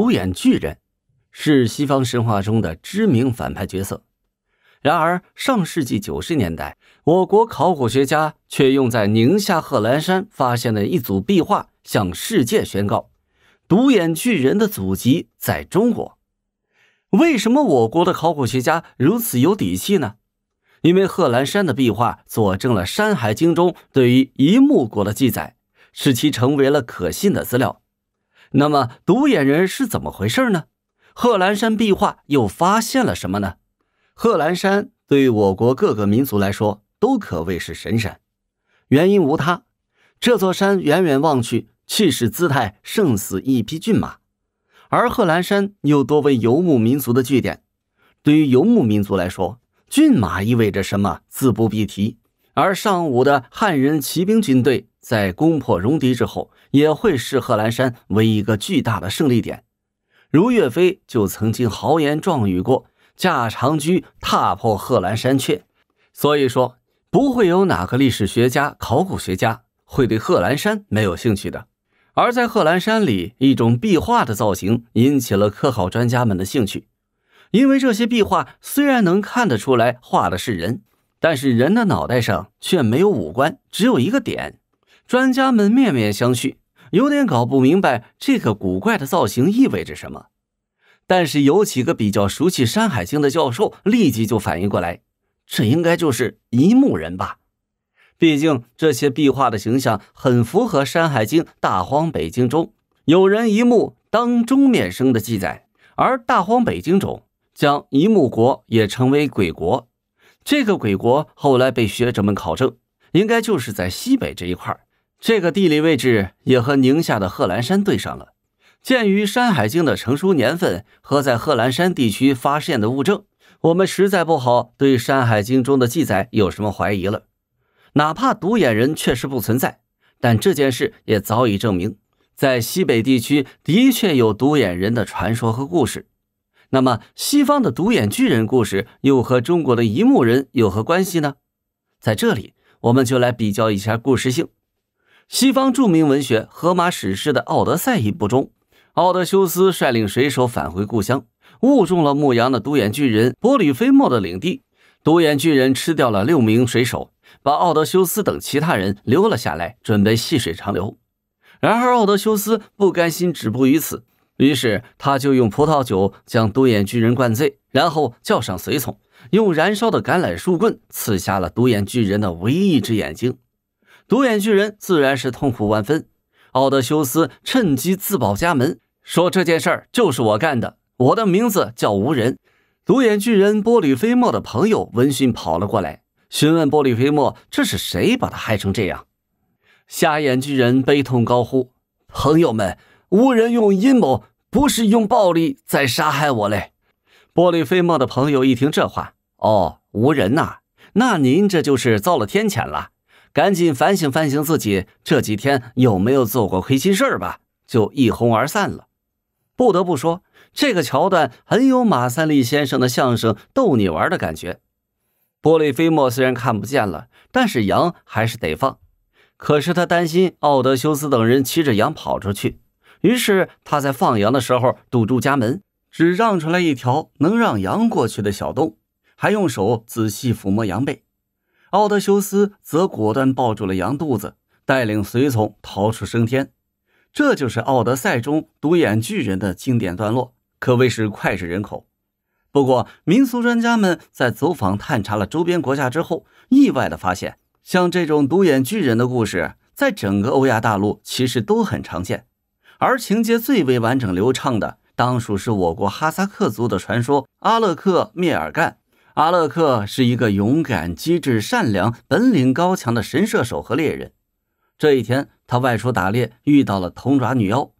独眼巨人是西方神话中的知名反派角色。然而，上世纪九十年代，我国考古学家却用在宁夏贺兰山发现的一组壁画，向世界宣告：独眼巨人的祖籍在中国。为什么我国的考古学家如此有底气呢？因为贺兰山的壁画佐证了《山海经》中对于一木国的记载，使其成为了可信的资料。那么独眼人是怎么回事呢？贺兰山壁画又发现了什么呢？贺兰山对我国各个民族来说都可谓是神山，原因无他，这座山远远望去，气势姿态胜似一匹骏马，而贺兰山又多为游牧民族的据点，对于游牧民族来说，骏马意味着什么，自不必提。而上午的汉人骑兵军队在攻破戎狄之后。也会视贺兰山为一个巨大的胜利点，如岳飞就曾经豪言壮语过：“驾长车，踏破贺兰山阙。”所以说，不会有哪个历史学家、考古学家会对贺兰山没有兴趣的。而在贺兰山里，一种壁画的造型引起了科考专家们的兴趣，因为这些壁画虽然能看得出来画的是人，但是人的脑袋上却没有五官，只有一个点。专家们面面相觑，有点搞不明白这个古怪的造型意味着什么。但是有几个比较熟悉《山海经》的教授立即就反应过来，这应该就是一木人吧？毕竟这些壁画的形象很符合《山海经》大荒北经中“有人一目，当中面生”的记载。而《大荒北经》中将一木国也称为鬼国，这个鬼国后来被学者们考证，应该就是在西北这一块儿。这个地理位置也和宁夏的贺兰山对上了。鉴于《山海经》的成书年份和在贺兰山地区发现的物证，我们实在不好对《山海经》中的记载有什么怀疑了。哪怕独眼人确实不存在，但这件事也早已证明，在西北地区的确有独眼人的传说和故事。那么，西方的独眼巨人故事又和中国的移木人有何关系呢？在这里，我们就来比较一下故事性。西方著名文学《荷马史诗》的《奥德赛》一部中，奥德修斯率领水手返回故乡，误中了牧羊的独眼巨人波吕菲莫的领地。独眼巨人吃掉了六名水手，把奥德修斯等其他人留了下来，准备细水长流。然而，奥德修斯不甘心止步于此，于是他就用葡萄酒将独眼巨人灌醉，然后叫上随从，用燃烧的橄榄树棍刺瞎了独眼巨人的唯一一只眼睛。独眼巨人自然是痛苦万分。奥德修斯趁机自报家门，说这件事儿就是我干的。我的名字叫无人。独眼巨人波里菲莫的朋友闻讯跑了过来，询问波里菲莫：“这是谁把他害成这样？”瞎眼巨人悲痛高呼：“朋友们，无人用阴谋，不是用暴力在杀害我嘞！”波里菲莫的朋友一听这话，哦，无人呐，那您这就是遭了天谴了。赶紧反省反省自己这几天有没有做过亏心事儿吧！就一哄而散了。不得不说，这个桥段很有马三立先生的相声逗你玩的感觉。玻璃飞沫虽然看不见了，但是羊还是得放。可是他担心奥德修斯等人骑着羊跑出去，于是他在放羊的时候堵住家门，只让出来一条能让羊过去的小洞，还用手仔细抚摸羊背。奥德修斯则果断抱住了羊肚子，带领随从逃出升天。这就是《奥德赛》中独眼巨人的经典段落，可谓是脍炙人口。不过，民俗专家们在走访探查了周边国家之后，意外地发现，像这种独眼巨人的故事，在整个欧亚大陆其实都很常见。而情节最为完整流畅的，当属是我国哈萨克族的传说《阿勒克灭尔干》。阿勒克是一个勇敢、机智、善良、本领高强的神射手和猎人。这一天，他外出打猎，遇到了铜爪女妖。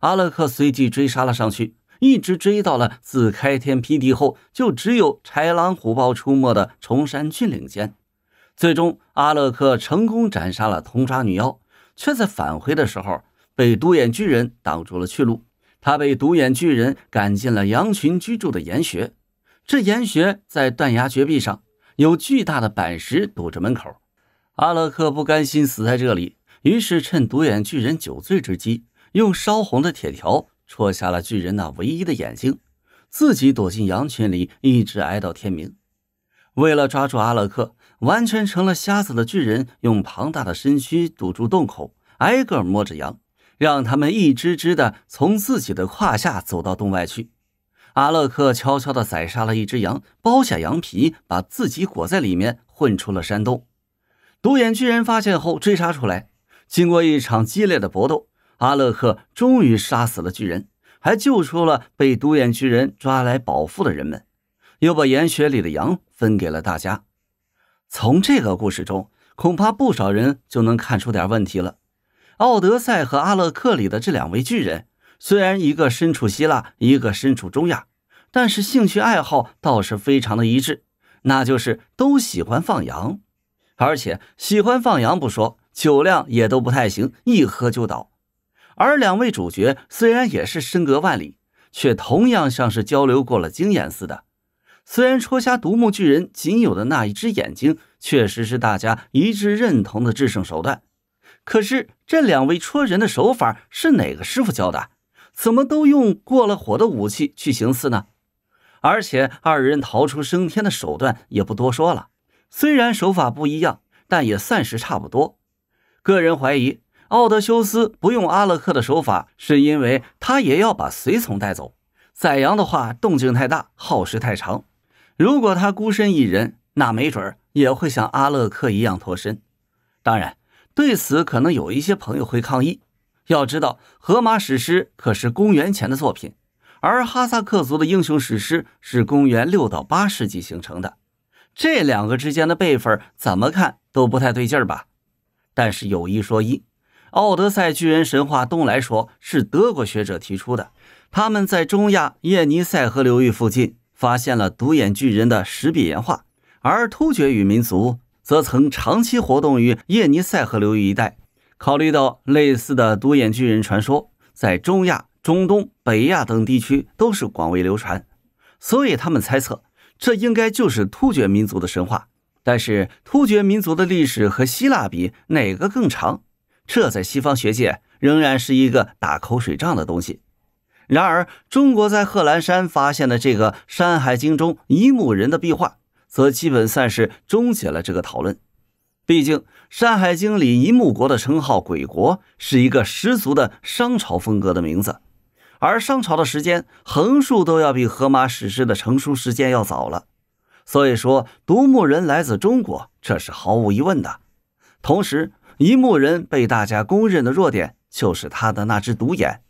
阿勒克随即追杀了上去，一直追到了自开天辟地后就只有豺狼虎豹出没的崇山峻岭间。最终，阿勒克成功斩杀了铜爪女妖，却在返回的时候被独眼巨人挡住了去路。他被独眼巨人赶进了羊群居住的岩穴。这岩穴在断崖绝壁上，有巨大的板石堵着门口。阿勒克不甘心死在这里，于是趁独眼巨人酒醉之机，用烧红的铁条戳瞎了巨人那唯一的眼睛，自己躲进羊群里，一直挨到天明。为了抓住阿勒克，完全成了瞎子的巨人，用庞大的身躯堵住洞口，挨个摸着羊，让他们一只只的从自己的胯下走到洞外去。阿勒克悄悄地宰杀了一只羊，剥下羊皮，把自己裹在里面，混出了山洞。独眼巨人发现后追杀出来，经过一场激烈的搏斗，阿勒克终于杀死了巨人，还救出了被独眼巨人抓来保护的人们，又把岩穴里的羊分给了大家。从这个故事中，恐怕不少人就能看出点问题了。《奥德赛》和《阿勒克》里的这两位巨人，虽然一个身处希腊，一个身处中亚。但是兴趣爱好倒是非常的一致，那就是都喜欢放羊，而且喜欢放羊不说，酒量也都不太行，一喝就倒。而两位主角虽然也是身隔万里，却同样像是交流过了经验似的。虽然戳瞎独木巨人仅有的那一只眼睛，确实是大家一致认同的制胜手段，可是这两位戳人的手法是哪个师傅教的？怎么都用过了火的武器去行刺呢？而且二人逃出升天的手段也不多说了，虽然手法不一样，但也算是差不多。个人怀疑，奥德修斯不用阿勒克的手法，是因为他也要把随从带走。宰羊的话，动静太大，耗时太长。如果他孤身一人，那没准也会像阿勒克一样脱身。当然，对此可能有一些朋友会抗议。要知道，《荷马史诗》可是公元前的作品。而哈萨克族的英雄史诗是公元六到八世纪形成的，这两个之间的辈分怎么看都不太对劲儿吧？但是有一说一，奥德赛巨人神话东来说是德国学者提出的，他们在中亚叶尼塞河流域附近发现了独眼巨人的石壁岩画，而突厥语民族则曾长期活动于叶尼塞河流域一带。考虑到类似的独眼巨人传说在中亚。中东北亚等地区都是广为流传，所以他们猜测这应该就是突厥民族的神话。但是突厥民族的历史和希腊比哪个更长？这在西方学界仍然是一个打口水仗的东西。然而，中国在贺兰山发现的这个《山海经》中一木人的壁画，则基本算是终结了这个讨论。毕竟，《山海经》里一木国的称号“鬼国”是一个十足的商朝风格的名字。而商朝的时间横竖都要比《荷马史诗》的成书时间要早了，所以说独木人来自中国，这是毫无疑问的。同时，一木人被大家公认的弱点就是他的那只独眼，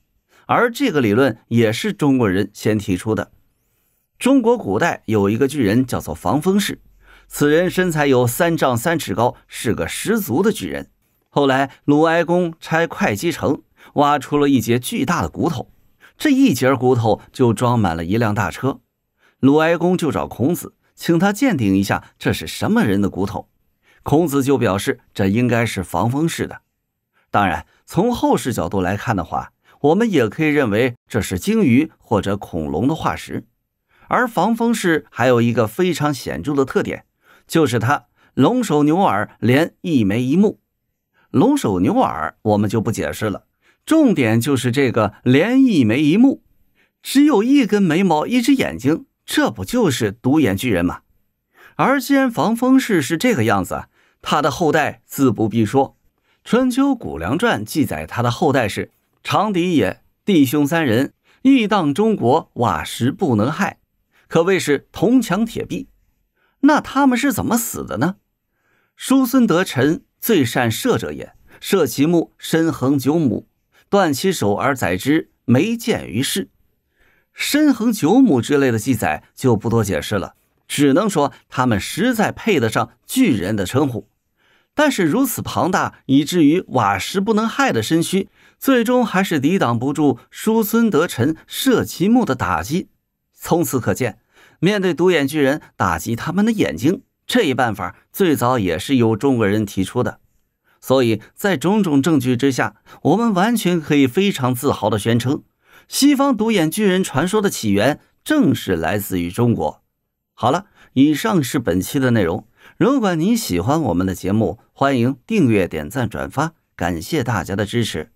而这个理论也是中国人先提出的。中国古代有一个巨人叫做防风氏，此人身材有三丈三尺高，是个十足的巨人。后来鲁哀公拆会稽城，挖出了一节巨大的骨头。这一节骨头就装满了一辆大车，鲁哀公就找孔子，请他鉴定一下这是什么人的骨头。孔子就表示，这应该是防风氏的。当然，从后世角度来看的话，我们也可以认为这是鲸鱼或者恐龙的化石。而防风氏还有一个非常显著的特点，就是它龙首牛耳，连一枚一目。龙首牛耳我们就不解释了。重点就是这个连一眉一目，只有一根眉毛，一只眼睛，这不就是独眼巨人吗？而既然防风氏是这个样子，他的后代自不必说。春秋谷梁传记载他的后代是长笛也，弟兄三人，欲荡中国，瓦石不能害，可谓是铜墙铁壁。那他们是怎么死的呢？叔孙得臣最善射者也，射其目，身横九亩。断其手而宰之，没见于世；深恒九亩之类的记载就不多解释了，只能说他们实在配得上巨人的称呼。但是如此庞大以至于瓦石不能害的身躯，最终还是抵挡不住叔孙得臣射其目的打击。从此可见，面对独眼巨人打击他们的眼睛这一办法，最早也是由中国人提出的。所以在种种证据之下，我们完全可以非常自豪地宣称，西方独眼巨人传说的起源正是来自于中国。好了，以上是本期的内容。如果您喜欢我们的节目，欢迎订阅、点赞、转发，感谢大家的支持。